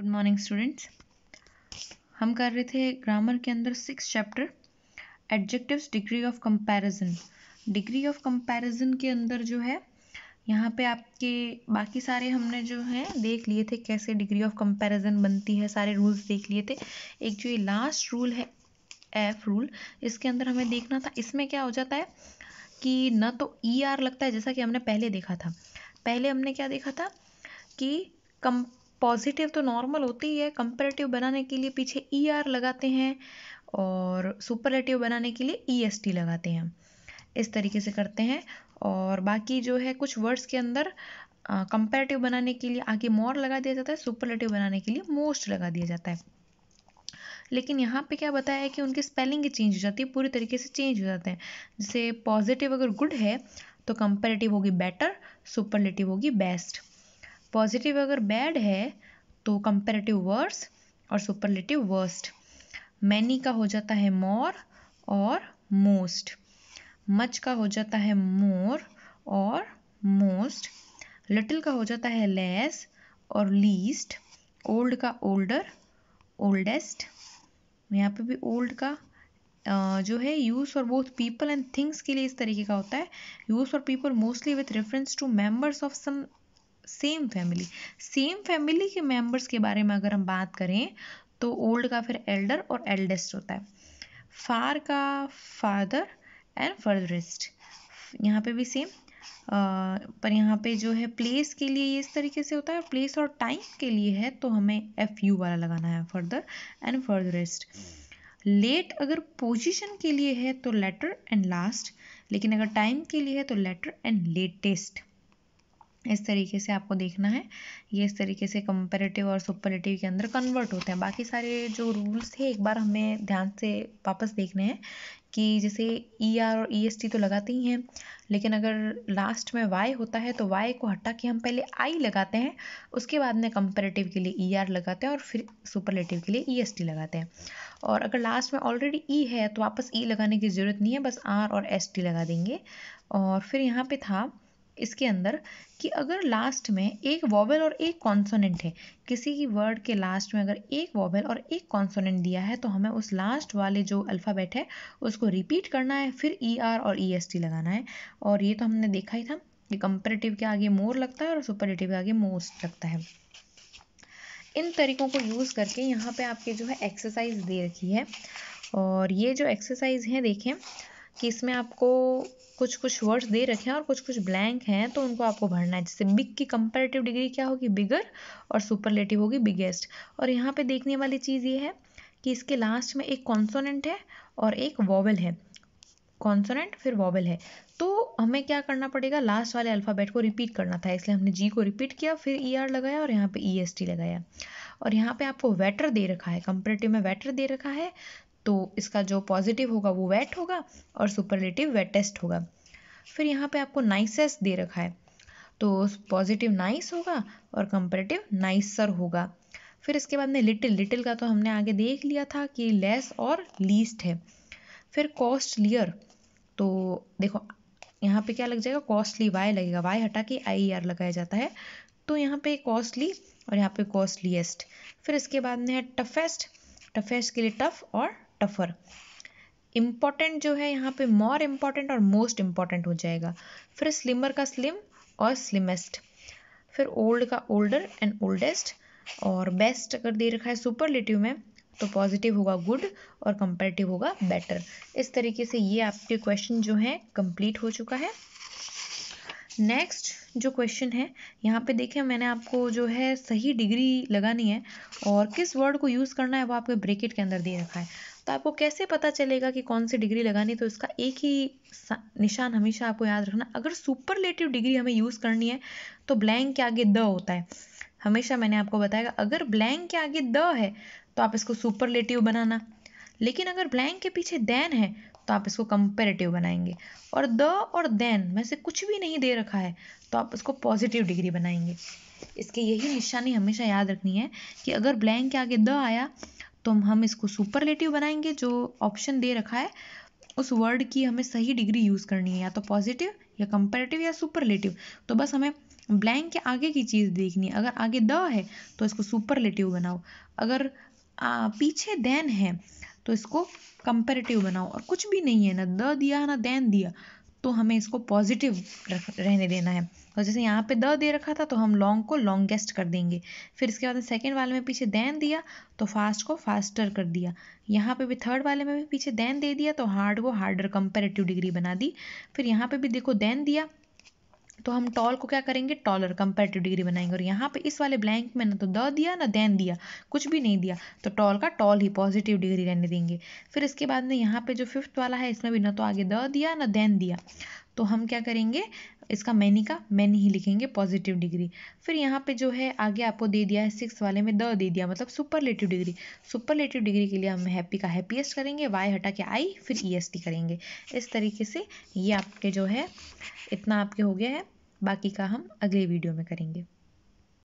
good morning students हम कर रहे थे ग्रामर के अंदर six chapter adjectives degree of comparison degree of comparison के अंदर जो है यहाँ पे आपके बाकी सारे हमने जो है देख लिए थे कैसे डिग्री ऑफ कंपैरिजन बनती है सारे रूल्स देख लिए थे एक जो ये लास्ट रूल है एफ रूल इसके अंदर हमें देखना था इसमें क्या हो जाता है कि न तो ई e ER लगता है जैसा कि हमने पहले देखा था पहले हमने क्या देखा था कि कम पॉजिटिव तो नॉर्मल होती ही है कंपेरेटिव बनाने के लिए पीछे ई e ER लगाते हैं और सुपरलेटिव बनाने के लिए ई एस टी लगाते हैं इस तरीके से करते हैं और बाकी जो है कुछ वर्ड्स के अंदर कंपेरेटिव बनाने के लिए आगे मोर लगा दिया जाता है सुपरलेटिव बनाने के लिए मोस्ट लगा दिया जाता है लेकिन यहाँ पे क्या बताया है कि उनकी स्पेलिंग ही चेंज हो जाती है पूरी तरीके से चेंज हो जाते हैं जैसे पॉजिटिव अगर गुड है तो कंपेरेटिव होगी बेटर सुपरलेटिव होगी बेस्ट पॉजिटिव अगर बैड है तो कंपेरेटिव वर्स और सुपरलेटिव वर्स्ट मैनी का हो जाता है मोर और मोस्ट मच का हो जाता है मोर और मोस्ट लिटिल का हो जाता है लेस और लीस्ट ओल्ड का ओल्डर ओल्डेस्ट यहाँ पे भी ओल्ड का जो है use for both people and things के लिए इस तरीके का होता है use for people mostly with reference to members of some same family same family के मेंबर्स के बारे में अगर हम बात करें तो ओल्ड का फिर एल्डर और एल्डेस्ट होता है फार का फादर एंड फर्दरेस्ट यहाँ पे भी सेम पर यहाँ पे जो है प्लेस के लिए इस तरीके से होता है प्लेस और टाइम के लिए है तो हमें एफ यू वाला लगाना है फर्दर एंड फर्दरेस्ट लेट अगर पोजीशन के लिए है तो लेटर एंड लास्ट लेकिन अगर टाइम के लिए है तो लेटर एंड लेटेस्ट इस तरीके से आपको देखना है ये इस तरीके से कंपेरेटिव और सुपरलेटिव के अंदर कन्वर्ट होते हैं बाकी सारे जो रूल्स थे एक बार हमें ध्यान से वापस देखने हैं कि जैसे ई e ER आर और ई एस टी तो लगाते ही हैं लेकिन अगर लास्ट में वाई होता है तो वाई को हटा के हम पहले आई लगाते हैं उसके बाद में कंपेरेटिव के लिए ई e ER आर लगाते हैं और फिर सुपरलेटिव के लिए ई एस टी लगाते हैं और अगर लास्ट में ऑलरेडी ई e है तो वापस ई लगाने की ज़रूरत नहीं है बस आर और एस टी लगा देंगे और फिर यहाँ पर था इसके अंदर कि अगर लास्ट में एक वॉवल और एक कॉन्सोनेंट है किसी की वर्ड के लास्ट में अगर एक वॉवल और एक कॉन्सोनेंट दिया है तो हमें उस लास्ट वाले जो अल्फ़ाबेट है उसको रिपीट करना है फिर ई e ER आर और ई एस टी लगाना है और ये तो हमने देखा ही था कि कंपेरेटिव के आगे मोर लगता है और सुपरेटिव के आगे मोस्ट लगता है इन तरीकों को यूज़ करके यहाँ पे आपके जो है एक्सरसाइज दे रखी है और ये जो एक्सरसाइज है देखें कि इसमें आपको कुछ कुछ वर्ड्स दे रखे हैं और कुछ कुछ ब्लैंक हैं तो उनको आपको भरना है जैसे बिग की कंपेरेटिव डिग्री क्या होगी बिगर और सुपरलेटिव होगी बिगेस्ट और यहाँ पे देखने वाली चीज़ ये है कि इसके लास्ट में एक कॉन्सोनेंट है और एक वॉवल है कॉन्सोनेंट फिर वॉवल है तो हमें क्या करना पड़ेगा लास्ट वाले अल्फ़ाबेट को रिपीट करना था इसलिए हमने जी को रिपीट किया फिर ई e ER लगाया और यहाँ पर ई एस टी लगाया और यहाँ पे आपको वेटर दे रखा है कंपेरेटिव में वेटर दे रखा है तो इसका जो पॉजिटिव होगा वो वेट होगा और सुपरलेटिव वेटेस्ट होगा फिर यहाँ पे आपको नाइसेस दे रखा है तो पॉजिटिव नाइस होगा और कंपेरेटिव नाइसर होगा फिर इसके बाद में लिटिल लिटिल का तो हमने आगे देख लिया था कि लेस और लीस्ट है फिर कॉस्टलियर तो देखो यहाँ पे क्या लग जाएगा कॉस्टली वाई लगेगा वाई हटा के आई आर लगाया जाता है तो यहाँ पे कॉस्टली और यहाँ पे कॉस्टलीएस्ट फिर इसके बाद में है टफेस्ट टफेस्ट के लिए टफ और टफर इम्पॉर्टेंट जो है यहाँ पे मोर इम्पॉर्टेंट और मोस्ट इम्पॉर्टेंट हो जाएगा फिर स्लिमर का स्लिम और स्लिमेस्ट फिर ओल्ड का ओल्डर एंड ओल्डेस्ट और बेस्ट अगर दे रखा है सुपरलेटिव में तो पॉजिटिव होगा गुड और कंपेरेटिव होगा बेटर इस तरीके से ये आपके क्वेश्चन जो है कंप्लीट हो चुका है नेक्स्ट जो क्वेश्चन है यहाँ पे देखिए मैंने आपको जो है सही डिग्री लगानी है और किस वर्ड को यूज़ करना है वो आपके ब्रेकेट के अंदर दे रखा है तो आपको कैसे पता चलेगा कि कौन सी डिग्री लगानी तो इसका एक ही निशान हमेशा आपको याद रखना अगर सुपरलेटिव डिग्री हमें यूज़ करनी है तो ब्लैंक के आगे द होता है हमेशा मैंने आपको बताया अगर ब्लैंक के आगे द है तो आप इसको सुपरलेटिव बनाना लेकिन अगर ब्लैंक के पीछे दैन है तो आप इसको कंपेरेटिव बनाएंगे और द और देन में से कुछ भी नहीं दे रखा है तो आप इसको पॉजिटिव डिग्री बनाएंगे इसके यही निशानी हमेशा याद रखनी है कि अगर ब्लैंक के आगे द आया तो हम इसको सुपरलेटिव बनाएंगे जो ऑप्शन दे रखा है उस वर्ड की हमें सही डिग्री यूज़ करनी है या तो पॉजिटिव या कंपेरेटिव या सुपरलेटिव तो बस हमें ब्लैंक के आगे की चीज़ देखनी है अगर आगे द है तो इसको सुपरलेटिव बनाओ अगर आ, पीछे देन है तो इसको कंपेरेटिव बनाओ और कुछ भी नहीं है ना द दिया ना देन दिया तो हमें इसको पॉजिटिव रहने देना है और जैसे यहाँ पे द दे रखा था तो हम लॉन्ग को लॉन्गेस्ट कर देंगे फिर इसके बाद सेकेंड वाले में पीछे दैन दिया तो फास्ट को फास्टर कर दिया यहाँ पे भी थर्ड वाले में भी पीछे दैन दे दिया तो हार्ड को हार्डर कंपेरेटिव डिग्री बना दी फिर यहाँ पे भी देखो दैन दिया तो हम टॉल को क्या करेंगे टॉलर टू डिग्री बनाएंगे और यहाँ पे इस वाले ब्लैंक में ना तो द दिया ना देन दिया कुछ भी नहीं दिया तो टॉल का टॉल ही पॉजिटिव डिग्री रहने देंगे फिर इसके बाद में यहाँ पे जो फिफ्थ वाला है इसमें भी ना तो आगे द दिया ना देन दिया तो हम क्या करेंगे इसका मैनी का मैनी ही लिखेंगे पॉजिटिव डिग्री फिर यहाँ पे जो है आगे आपको दे दिया है सिक्स वाले में द दे दिया मतलब सुपरलेटिव डिग्री सुपरलेटिव डिग्री के लिए हम हैप्पी का हैप्पीएस्ट करेंगे वाई हटा के आई फिर ई एस टी करेंगे इस तरीके से ये आपके जो है इतना आपके हो गया है बाकी का हम अगले वीडियो में करेंगे